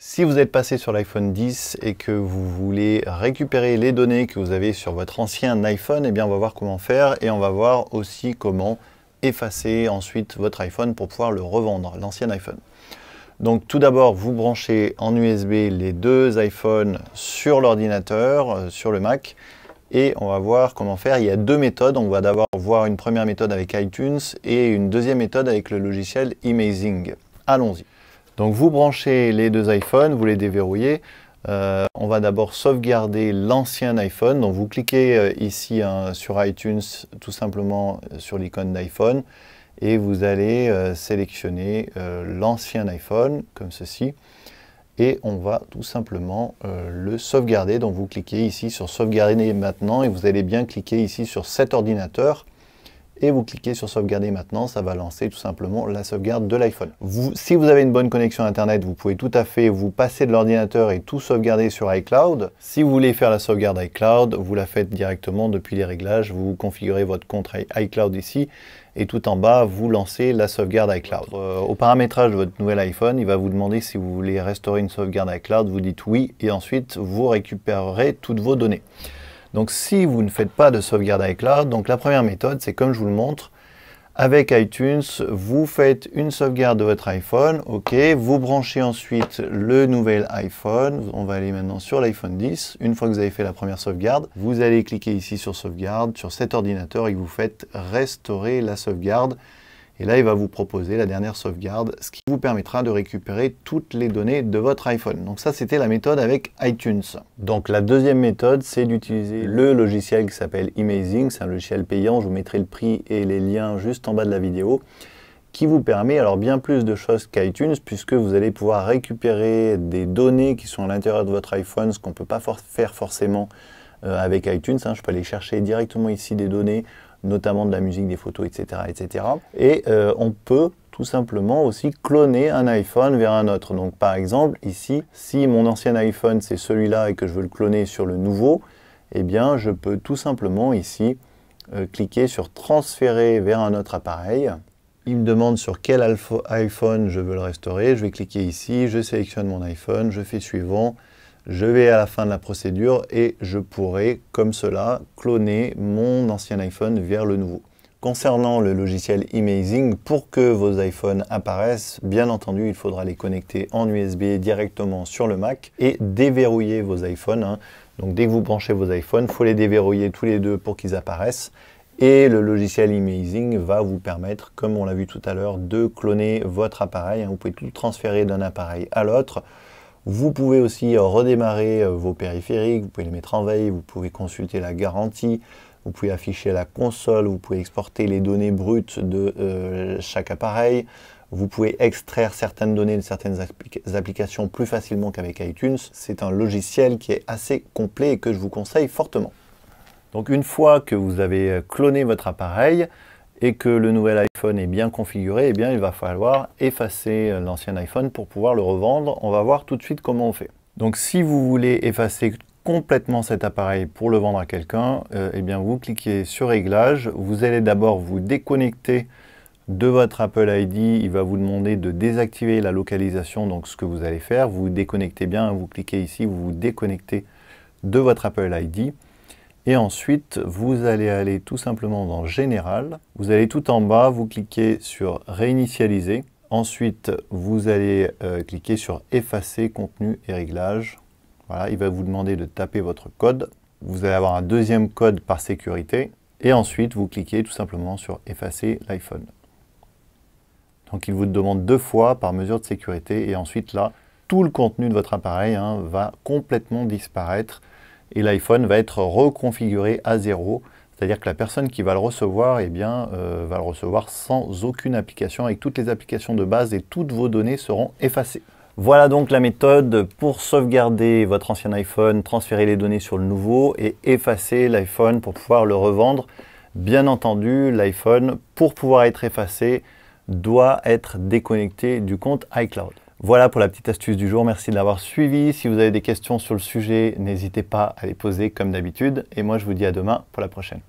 Si vous êtes passé sur l'iPhone 10 et que vous voulez récupérer les données que vous avez sur votre ancien iPhone, eh bien on va voir comment faire et on va voir aussi comment effacer ensuite votre iPhone pour pouvoir le revendre, l'ancien iPhone. Donc tout d'abord, vous branchez en USB les deux iPhones sur l'ordinateur, euh, sur le Mac, et on va voir comment faire. Il y a deux méthodes. On va d'abord voir une première méthode avec iTunes et une deuxième méthode avec le logiciel Amazing. Allons-y. Donc vous branchez les deux iPhones, vous les déverrouillez. Euh, on va d'abord sauvegarder l'ancien iPhone. Donc vous cliquez euh, ici hein, sur iTunes tout simplement euh, sur l'icône d'iPhone et vous allez sélectionner l'ancien iPhone comme ceci et on va tout simplement le sauvegarder. Donc vous cliquez ici sur sauvegarder maintenant et vous allez bien cliquer ici sur cet ordinateur et vous cliquez sur sauvegarder maintenant, ça va lancer tout simplement la sauvegarde de l'iPhone. si vous avez une bonne connexion Internet, vous pouvez tout à fait vous passer de l'ordinateur et tout sauvegarder sur iCloud. Si vous voulez faire la sauvegarde iCloud, vous la faites directement depuis les réglages, vous configurez votre compte iCloud ici et tout en bas, vous lancez la sauvegarde iCloud. Euh, au paramétrage de votre nouvel iPhone, il va vous demander si vous voulez restaurer une sauvegarde iCloud, vous dites oui et ensuite vous récupérerez toutes vos données. Donc si vous ne faites pas de sauvegarde iCloud, donc la première méthode, c'est comme je vous le montre, avec iTunes, vous faites une sauvegarde de votre iPhone, ok, vous branchez ensuite le nouvel iPhone, on va aller maintenant sur l'iPhone 10, une fois que vous avez fait la première sauvegarde, vous allez cliquer ici sur sauvegarde, sur cet ordinateur et vous faites restaurer la sauvegarde, et là, il va vous proposer la dernière sauvegarde, ce qui vous permettra de récupérer toutes les données de votre iPhone. Donc ça, c'était la méthode avec iTunes. Donc la deuxième méthode, c'est d'utiliser le logiciel qui s'appelle Amazing. C'est un logiciel payant. Je vous mettrai le prix et les liens juste en bas de la vidéo qui vous permet alors bien plus de choses qu'iTunes puisque vous allez pouvoir récupérer des données qui sont à l'intérieur de votre iPhone, ce qu'on ne peut pas faire forcément euh, avec iTunes. Hein. Je peux aller chercher directement ici des données notamment de la musique, des photos, etc. etc. Et euh, on peut tout simplement aussi cloner un iPhone vers un autre. Donc par exemple, ici, si mon ancien iPhone c'est celui-là et que je veux le cloner sur le nouveau, eh bien je peux tout simplement ici euh, cliquer sur transférer vers un autre appareil. Il me demande sur quel iPhone je veux le restaurer. Je vais cliquer ici, je sélectionne mon iPhone, je fais suivant, je vais à la fin de la procédure et je pourrai, comme cela, cloner mon ancien iPhone vers le nouveau. Concernant le logiciel Amazing, pour que vos iPhones apparaissent, bien entendu, il faudra les connecter en USB directement sur le Mac et déverrouiller vos iPhones. Hein. Donc dès que vous branchez vos iPhones, il faut les déverrouiller tous les deux pour qu'ils apparaissent. Et le logiciel Amazing va vous permettre, comme on l'a vu tout à l'heure, de cloner votre appareil. Hein. Vous pouvez tout transférer d'un appareil à l'autre. Vous pouvez aussi euh, redémarrer euh, vos périphériques, vous pouvez les mettre en veille, vous pouvez consulter la garantie, vous pouvez afficher la console, vous pouvez exporter les données brutes de euh, chaque appareil, vous pouvez extraire certaines données de certaines applications plus facilement qu'avec iTunes. C'est un logiciel qui est assez complet et que je vous conseille fortement. Donc une fois que vous avez cloné votre appareil, et que le nouvel iPhone est bien configuré, et eh bien il va falloir effacer euh, l'ancien iPhone pour pouvoir le revendre. On va voir tout de suite comment on fait. Donc si vous voulez effacer complètement cet appareil pour le vendre à quelqu'un, euh, eh bien vous cliquez sur réglages, vous allez d'abord vous déconnecter de votre Apple ID, il va vous demander de désactiver la localisation, donc ce que vous allez faire, vous déconnectez bien, vous cliquez ici, vous vous déconnectez de votre Apple ID. Et ensuite, vous allez aller tout simplement dans Général. Vous allez tout en bas, vous cliquez sur Réinitialiser. Ensuite, vous allez euh, cliquer sur Effacer contenu et réglages. Voilà, il va vous demander de taper votre code. Vous allez avoir un deuxième code par sécurité. Et ensuite, vous cliquez tout simplement sur Effacer l'iPhone. Donc, il vous demande deux fois par mesure de sécurité. Et ensuite, là, tout le contenu de votre appareil hein, va complètement disparaître et l'iPhone va être reconfiguré à zéro. C'est-à-dire que la personne qui va le recevoir, eh bien, euh, va le recevoir sans aucune application, avec toutes les applications de base et toutes vos données seront effacées. Voilà donc la méthode pour sauvegarder votre ancien iPhone, transférer les données sur le nouveau et effacer l'iPhone pour pouvoir le revendre. Bien entendu, l'iPhone, pour pouvoir être effacé, doit être déconnecté du compte iCloud. Voilà pour la petite astuce du jour. Merci de l'avoir suivi. Si vous avez des questions sur le sujet, n'hésitez pas à les poser comme d'habitude. Et moi, je vous dis à demain pour la prochaine.